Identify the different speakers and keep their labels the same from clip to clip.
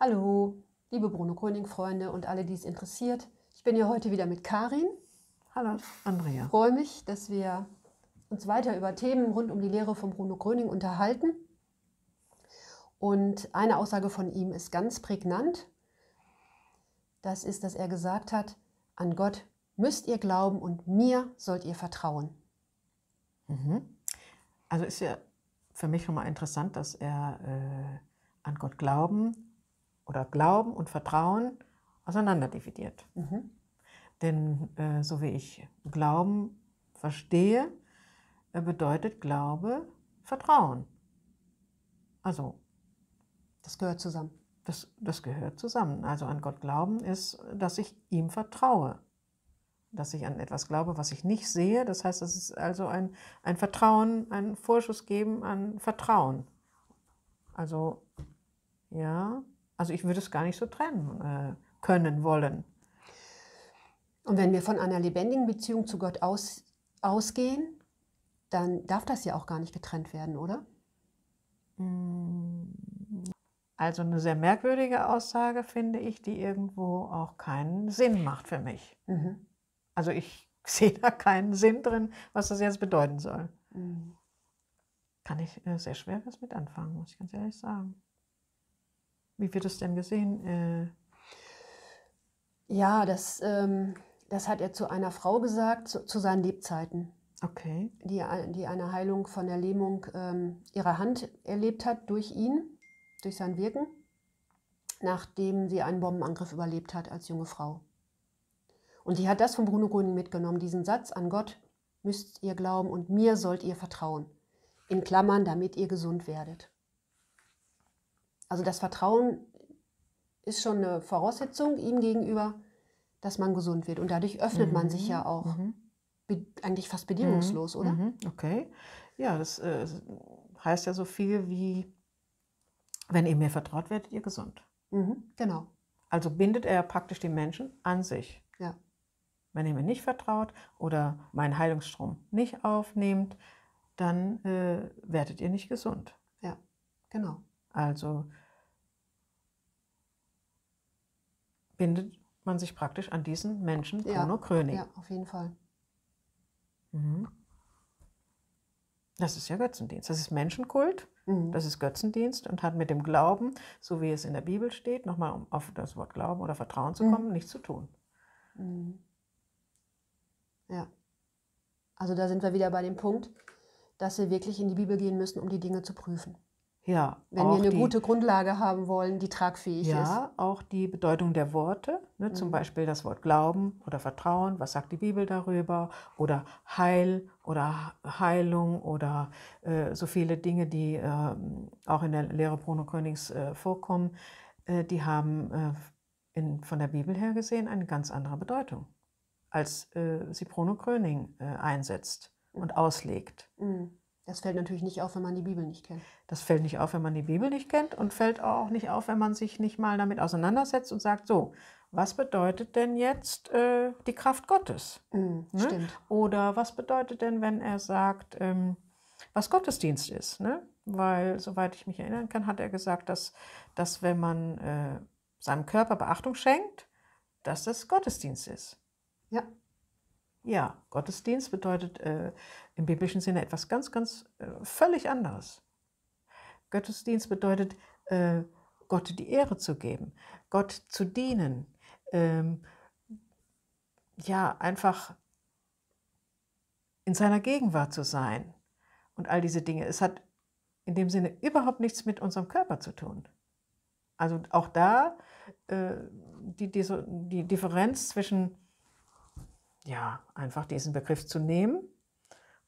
Speaker 1: Hallo, liebe Bruno Gröning-Freunde und alle, die es interessiert. Ich bin hier heute wieder mit Karin. Hallo, Andrea. Ich freue mich, dass wir uns weiter über Themen rund um die Lehre von Bruno Gröning unterhalten. Und eine Aussage von ihm ist ganz prägnant. Das ist, dass er gesagt hat, an Gott müsst ihr glauben und mir sollt ihr vertrauen.
Speaker 2: Mhm. Also ist ja für mich schon mal interessant, dass er äh, an Gott glauben oder Glauben und Vertrauen auseinanderdividiert. Mhm. Denn äh, so wie ich Glauben verstehe, äh, bedeutet Glaube Vertrauen. Also. Das gehört zusammen. Das, das gehört zusammen. Also an Gott glauben ist, dass ich ihm vertraue. Dass ich an etwas glaube, was ich nicht sehe. Das heißt, das ist also ein, ein Vertrauen, ein Vorschuss geben an Vertrauen. Also, ja, also ich würde es gar nicht so trennen äh, können wollen.
Speaker 1: Und wenn wir von einer lebendigen Beziehung zu Gott aus, ausgehen, dann darf das ja auch gar nicht getrennt werden, oder? Mm, also eine sehr merkwürdige Aussage, finde ich, die irgendwo auch
Speaker 2: keinen Sinn macht für mich. Mhm. Also ich sehe da keinen Sinn drin, was das jetzt bedeuten soll. Mhm. Kann ich äh, sehr schwer was mit anfangen, muss ich ganz
Speaker 1: ehrlich sagen. Wie wird es denn gesehen? Äh ja, das, ähm, das hat er zu einer Frau gesagt, zu, zu seinen Lebzeiten. Okay. Die, die, eine Heilung von der Lähmung ähm, ihrer Hand erlebt hat durch ihn, durch sein Wirken, nachdem sie einen Bombenangriff überlebt hat als junge Frau. Und die hat das von Bruno Gröning mitgenommen, diesen Satz an Gott müsst ihr glauben und mir sollt ihr vertrauen. In Klammern, damit ihr gesund werdet. Also das Vertrauen ist schon eine Voraussetzung ihm gegenüber, dass man gesund wird. Und dadurch öffnet mhm. man sich mhm. ja auch mhm. eigentlich fast mhm. bedingungslos, mhm. oder?
Speaker 2: Okay. Ja, das äh, heißt ja so viel wie, wenn ihr mir vertraut, werdet ihr gesund.
Speaker 1: Mhm. Genau.
Speaker 2: Also bindet er praktisch die Menschen an sich. Ja. Wenn ihr mir nicht vertraut oder meinen Heilungsstrom nicht aufnehmt, dann äh, werdet ihr nicht gesund. Ja, genau. Also bindet man sich praktisch an diesen Menschen Bruno ja, Kröning. Ja, auf jeden Fall. Mhm. Das ist ja Götzendienst. Das ist Menschenkult, mhm. das ist Götzendienst und hat mit dem Glauben, so wie es in der Bibel steht, nochmal um auf das Wort Glauben oder Vertrauen zu mhm. kommen, mhm. nichts zu tun.
Speaker 1: Mhm. Ja. Also da sind wir wieder bei dem Punkt, dass wir wirklich in die Bibel gehen müssen, um die Dinge zu prüfen.
Speaker 2: Ja. Wenn wir eine die, gute
Speaker 1: Grundlage haben wollen, die tragfähig ja, ist. Ja,
Speaker 2: auch die Bedeutung der Worte, ne, mhm. zum Beispiel das Wort Glauben oder Vertrauen, was sagt die Bibel darüber? Oder Heil oder Heilung oder äh, so viele Dinge, die äh, auch in der Lehre Bruno Königs äh, vorkommen, äh, die haben äh, in, von der Bibel her gesehen eine ganz andere Bedeutung, als äh, sie Bruno Gröning einsetzt und mhm. auslegt.
Speaker 1: Mhm. Das fällt natürlich nicht auf, wenn man die Bibel nicht kennt.
Speaker 2: Das fällt nicht auf, wenn man die Bibel nicht kennt und fällt auch nicht auf, wenn man sich nicht mal damit auseinandersetzt und sagt, so, was bedeutet denn jetzt äh, die Kraft Gottes? Mm, ne? Stimmt. Oder was bedeutet denn, wenn er sagt, ähm, was Gottesdienst ist? Ne? Weil, soweit ich mich erinnern kann, hat er gesagt, dass, dass wenn man äh, seinem Körper Beachtung schenkt, dass das Gottesdienst ist. Ja. Ja, Gottesdienst bedeutet äh, im biblischen Sinne etwas ganz, ganz äh, völlig anderes. Gottesdienst bedeutet, äh, Gott die Ehre zu geben, Gott zu dienen, ähm, ja, einfach in seiner Gegenwart zu sein und all diese Dinge. Es hat in dem Sinne überhaupt nichts mit unserem Körper zu tun. Also auch da äh, die, die, die Differenz zwischen ja, einfach diesen Begriff zu nehmen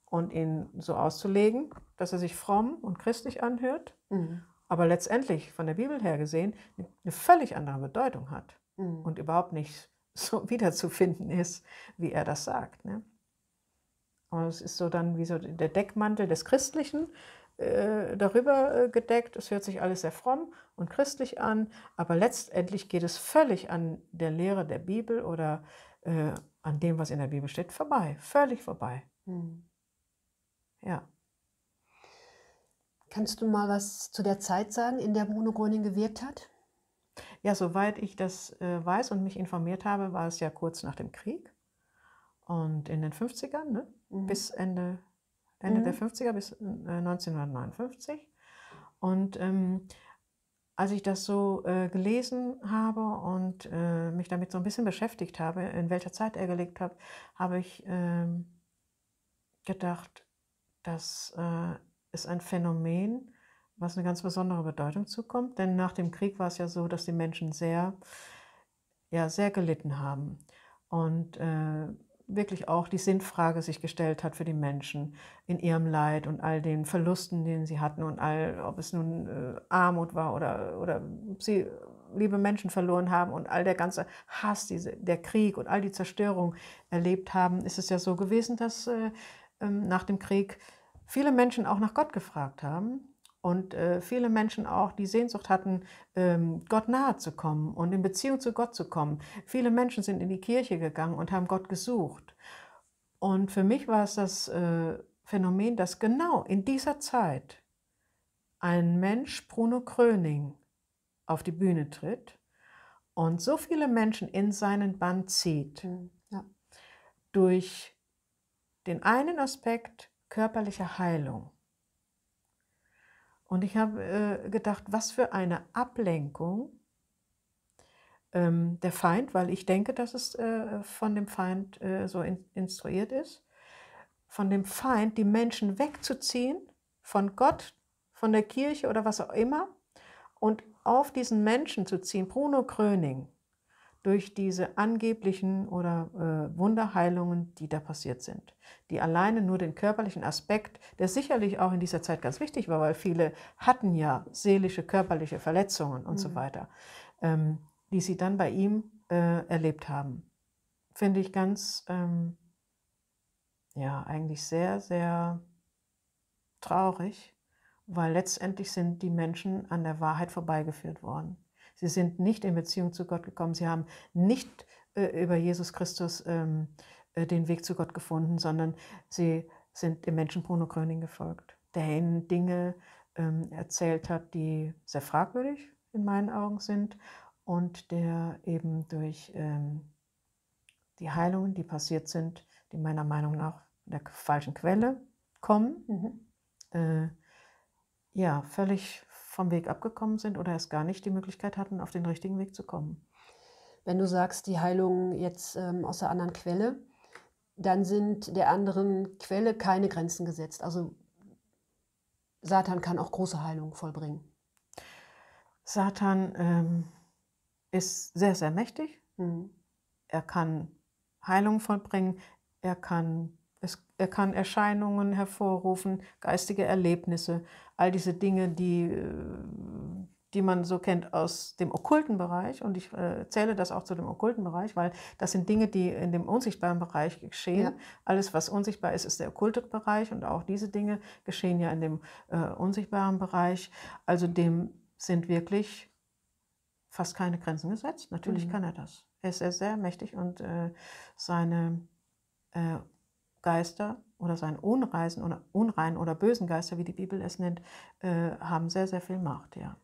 Speaker 2: und ihn so auszulegen, dass er sich fromm und christlich anhört, mhm. aber letztendlich von der Bibel her gesehen eine völlig andere Bedeutung hat mhm. und überhaupt nicht so wiederzufinden ist, wie er das sagt. Ne? Und es ist so dann wie so der Deckmantel des Christlichen äh, darüber äh, gedeckt. Es hört sich alles sehr fromm und christlich an, aber letztendlich geht es völlig an der Lehre der Bibel oder äh, an dem, was in der Bibel steht, vorbei, völlig vorbei.
Speaker 1: Hm. Ja. Kannst du mal was zu der Zeit sagen, in der Bruno Gröning gewirkt hat? Ja, soweit ich das äh, weiß und mich informiert
Speaker 2: habe, war es ja kurz nach dem Krieg und in den 50ern, ne? mhm. bis Ende, Ende mhm. der 50er, bis äh, 1959. Und ähm, als ich das so äh, gelesen habe und äh, mich damit so ein bisschen beschäftigt habe, in welcher Zeit er gelegt hat, habe ich ähm, äh, gedacht, das ist ein Phänomen, was eine ganz besondere Bedeutung zukommt. Denn nach dem Krieg war es ja so, dass die Menschen sehr, ja, sehr gelitten haben. Und äh, wirklich auch die Sinnfrage sich gestellt hat für die Menschen in ihrem Leid und all den Verlusten, den sie hatten und all, ob es nun äh, Armut war oder, oder sie liebe Menschen verloren haben und all der ganze Hass, diese, der Krieg und all die Zerstörung erlebt haben, ist es ja so gewesen, dass äh, ähm, nach dem Krieg viele Menschen auch nach Gott gefragt haben und äh, viele Menschen auch die Sehnsucht hatten, ähm, Gott nahe zu kommen und in Beziehung zu Gott zu kommen. Viele Menschen sind in die Kirche gegangen und haben Gott gesucht. Und für mich war es das äh, Phänomen, dass genau in dieser Zeit ein Mensch, Bruno Kröning, auf die Bühne tritt und so viele Menschen in seinen Band zieht. Mhm, ja. Durch den einen Aspekt körperlicher Heilung und ich habe äh, gedacht, was für eine Ablenkung ähm, der Feind, weil ich denke, dass es äh, von dem Feind äh, so in, instruiert ist, von dem Feind die Menschen wegzuziehen, von Gott, von der Kirche oder was auch immer, und auf diesen Menschen zu ziehen. Bruno Gröning, durch diese angeblichen oder äh, Wunderheilungen, die da passiert sind, die alleine nur den körperlichen Aspekt, der sicherlich auch in dieser Zeit ganz wichtig war, weil viele hatten ja seelische, körperliche Verletzungen und mhm. so weiter, ähm, die sie dann bei ihm äh, erlebt haben. Finde ich ganz, ähm, ja, eigentlich sehr, sehr traurig, weil letztendlich sind die Menschen an der Wahrheit vorbeigeführt worden. Sie sind nicht in Beziehung zu Gott gekommen. Sie haben nicht äh, über Jesus Christus ähm, äh, den Weg zu Gott gefunden, sondern sie sind dem Menschen Bruno Gröning gefolgt, der ihnen Dinge ähm, erzählt hat, die sehr fragwürdig in meinen Augen sind und der eben durch ähm, die Heilungen, die passiert sind, die meiner Meinung nach in der falschen Quelle kommen, mhm. äh, ja, völlig vom Weg
Speaker 1: abgekommen sind oder es gar nicht die Möglichkeit hatten, auf den richtigen Weg zu kommen. Wenn du sagst, die Heilung jetzt ähm, aus der anderen Quelle, dann sind der anderen Quelle keine Grenzen gesetzt. Also Satan kann auch große Heilungen vollbringen. Satan ähm, ist sehr, sehr mächtig. Mhm.
Speaker 2: Er kann Heilungen vollbringen, er kann er kann Erscheinungen hervorrufen, geistige Erlebnisse, all diese Dinge, die, äh, die man so kennt aus dem okkulten Bereich. Und ich äh, zähle das auch zu dem okkulten Bereich, weil das sind Dinge, die in dem unsichtbaren Bereich geschehen. Ja. Alles, was unsichtbar ist, ist der okkulte Bereich. Und auch diese Dinge geschehen ja in dem äh, unsichtbaren Bereich. Also dem sind wirklich fast keine Grenzen gesetzt. Natürlich mhm. kann er das. Er ist sehr, sehr mächtig und äh, seine äh, Geister oder seinen
Speaker 1: unreisen oder unreinen oder bösen Geister, wie die Bibel es nennt, äh, haben sehr, sehr viel Macht, ja.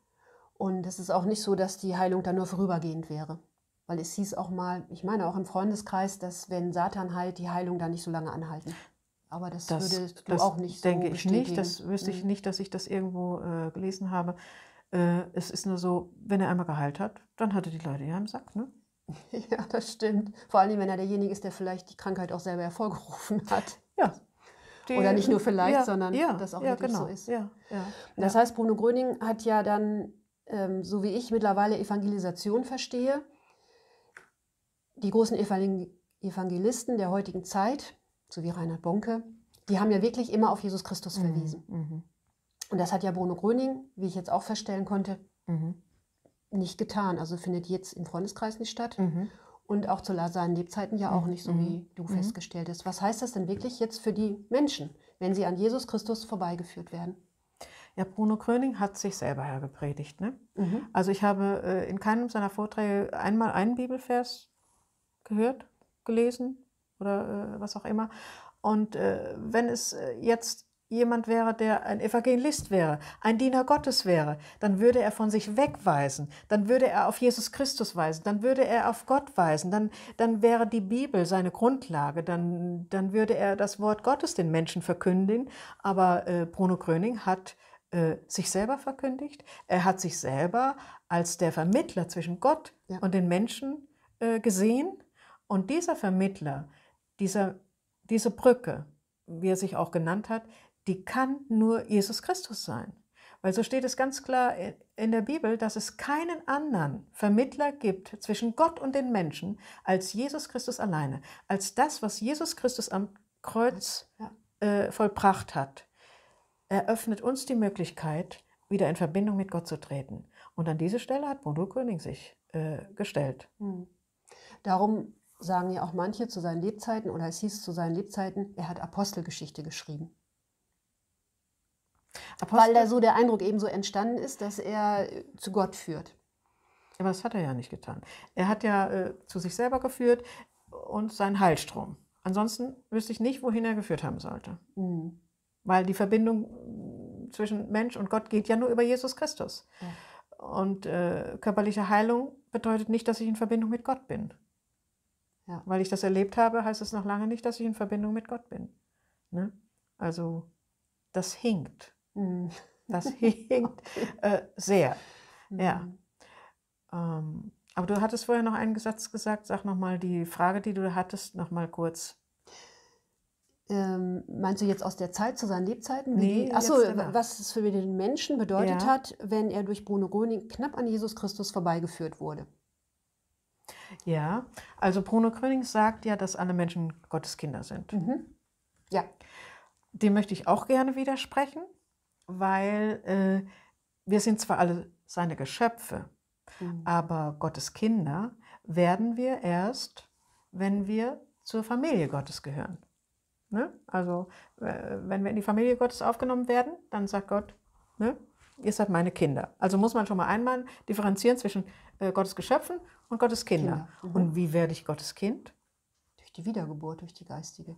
Speaker 1: Und es ist auch nicht so, dass die Heilung dann nur vorübergehend wäre. Weil es hieß auch mal, ich meine auch im Freundeskreis, dass wenn Satan heilt, die Heilung dann nicht so lange anhalten. Aber das, das würde du das auch nicht denke so denke ich nicht. Das wüsste ich mhm.
Speaker 2: nicht, dass ich das irgendwo äh, gelesen habe. Äh, es ist nur so, wenn er einmal geheilt hat, dann hat er die Leute ja im Sack. Ne?
Speaker 1: Ja, das stimmt. Vor allem, wenn er derjenige ist, der vielleicht die Krankheit auch selber hervorgerufen hat. Ja. Die, Oder nicht nur vielleicht, ja, sondern ja, das auch ja, wirklich genau. so ist. Ja, ja, das heißt, Bruno Gröning hat ja dann, ähm, so wie ich mittlerweile Evangelisation verstehe, die großen Evangelisten der heutigen Zeit, so wie Reinhard Bonke, die haben ja wirklich immer auf Jesus Christus mhm. verwiesen. Mhm. Und das hat ja Bruno Gröning, wie ich jetzt auch feststellen konnte, mhm nicht getan. Also findet jetzt im Freundeskreis nicht statt. Mhm. Und auch zu seinen Lebzeiten ja auch mhm. nicht, so wie mhm. du mhm. festgestellt hast. Was heißt das denn wirklich jetzt für die Menschen, wenn sie an Jesus Christus vorbeigeführt werden?
Speaker 2: Ja, Bruno Kröning hat sich selber hergepredigt. Ne? Mhm. Also ich habe äh, in keinem seiner Vorträge einmal einen Bibelvers gehört, gelesen oder äh, was auch immer. Und äh, wenn es äh, jetzt jemand wäre, der ein Evangelist wäre, ein Diener Gottes wäre, dann würde er von sich wegweisen, dann würde er auf Jesus Christus weisen, dann würde er auf Gott weisen, dann, dann wäre die Bibel seine Grundlage, dann, dann würde er das Wort Gottes den Menschen verkündigen. Aber äh, Bruno Gröning hat äh, sich selber verkündigt, er hat sich selber als der Vermittler zwischen Gott ja. und den Menschen äh, gesehen. Und dieser Vermittler, dieser, diese Brücke, wie er sich auch genannt hat, die kann nur Jesus Christus sein. Weil so steht es ganz klar in der Bibel, dass es keinen anderen Vermittler gibt zwischen Gott und den Menschen als Jesus Christus alleine, als das, was Jesus Christus am Kreuz äh, vollbracht hat. Eröffnet uns die Möglichkeit, wieder in Verbindung mit Gott zu treten. Und an diese Stelle hat Bodo König sich äh, gestellt.
Speaker 1: Hm. Darum sagen ja auch manche zu seinen Lebzeiten, oder es hieß zu seinen Lebzeiten, er hat Apostelgeschichte geschrieben. Apostel? Weil da so der Eindruck eben so entstanden ist, dass er äh, zu Gott führt.
Speaker 2: Aber das hat er ja nicht getan. Er hat ja äh, zu sich selber geführt und seinen Heilstrom. Ansonsten wüsste ich nicht, wohin er geführt haben sollte. Mhm. Weil die Verbindung zwischen Mensch und Gott geht ja nur über Jesus Christus. Ja. Und äh, körperliche Heilung bedeutet nicht, dass ich in Verbindung mit Gott bin. Ja. Weil ich das erlebt habe, heißt es noch lange nicht, dass ich in Verbindung mit Gott bin. Ne? Also das hinkt. Hm, das hinkt äh, sehr. Ja. Mhm. Ähm, aber du hattest vorher noch einen Satz gesagt. Sag nochmal die Frage, die du hattest, nochmal kurz.
Speaker 1: Ähm, meinst du jetzt aus der Zeit zu seinen Lebzeiten? Nee, Achso, was es für den Menschen bedeutet ja. hat, wenn er durch Bruno Gröning knapp an Jesus Christus vorbeigeführt wurde.
Speaker 2: Ja, also Bruno Gröning sagt ja, dass alle Menschen Gottes Kinder sind. Mhm. Ja. Dem möchte ich auch gerne widersprechen weil äh, wir sind zwar alle seine Geschöpfe, mhm. aber Gottes Kinder werden wir erst, wenn wir zur Familie Gottes gehören. Ne? Also äh, wenn wir in die Familie Gottes aufgenommen werden, dann sagt Gott, ne, ihr seid meine Kinder. Also muss man schon mal einmal differenzieren zwischen äh, Gottes Geschöpfen und Gottes Kinder. Kinder. Mhm. Und wie werde ich Gottes Kind? Durch die Wiedergeburt, durch die geistige.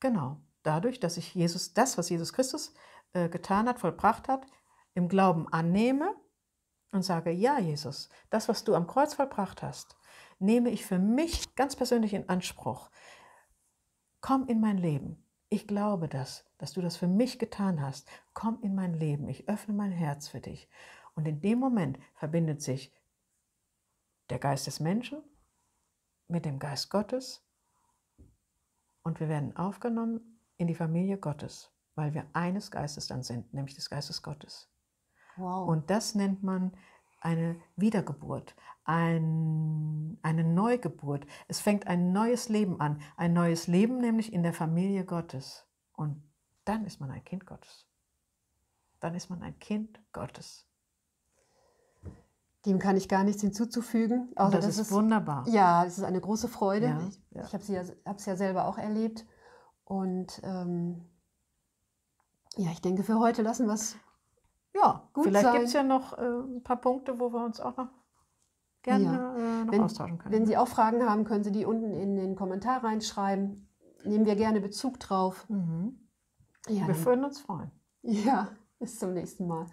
Speaker 2: Genau. Dadurch, dass ich Jesus, das, was Jesus Christus äh, getan hat, vollbracht hat, im Glauben annehme und sage, ja Jesus, das, was du am Kreuz vollbracht hast, nehme ich für mich ganz persönlich in Anspruch. Komm in mein Leben. Ich glaube das, dass du das für mich getan hast. Komm in mein Leben. Ich öffne mein Herz für dich. Und in dem Moment verbindet sich der Geist des Menschen mit dem Geist Gottes und wir werden aufgenommen in die Familie Gottes weil wir eines Geistes dann sind, nämlich des Geistes Gottes. Wow. Und das nennt man eine Wiedergeburt, ein, eine Neugeburt. Es fängt ein neues Leben an, ein neues Leben nämlich in der Familie Gottes. Und dann ist man ein Kind Gottes. Dann ist man ein Kind Gottes.
Speaker 1: Dem kann ich gar nichts hinzuzufügen. Außer, das, das ist, ist, wunderbar. Ja, es ist eine große Freude. Ja, ja. Ich habe es ja, ja selber auch erlebt. Und ähm, ja, ich denke, für heute lassen wir es
Speaker 2: ja, gut Vielleicht gibt es ja noch äh, ein paar Punkte, wo wir uns auch noch gerne ja. äh, noch wenn, austauschen können. Wenn ne? Sie
Speaker 1: auch Fragen haben, können Sie die unten in den Kommentar reinschreiben. Nehmen wir gerne Bezug drauf. Mhm. Ja, wir würden uns freuen. Ja, bis zum nächsten Mal.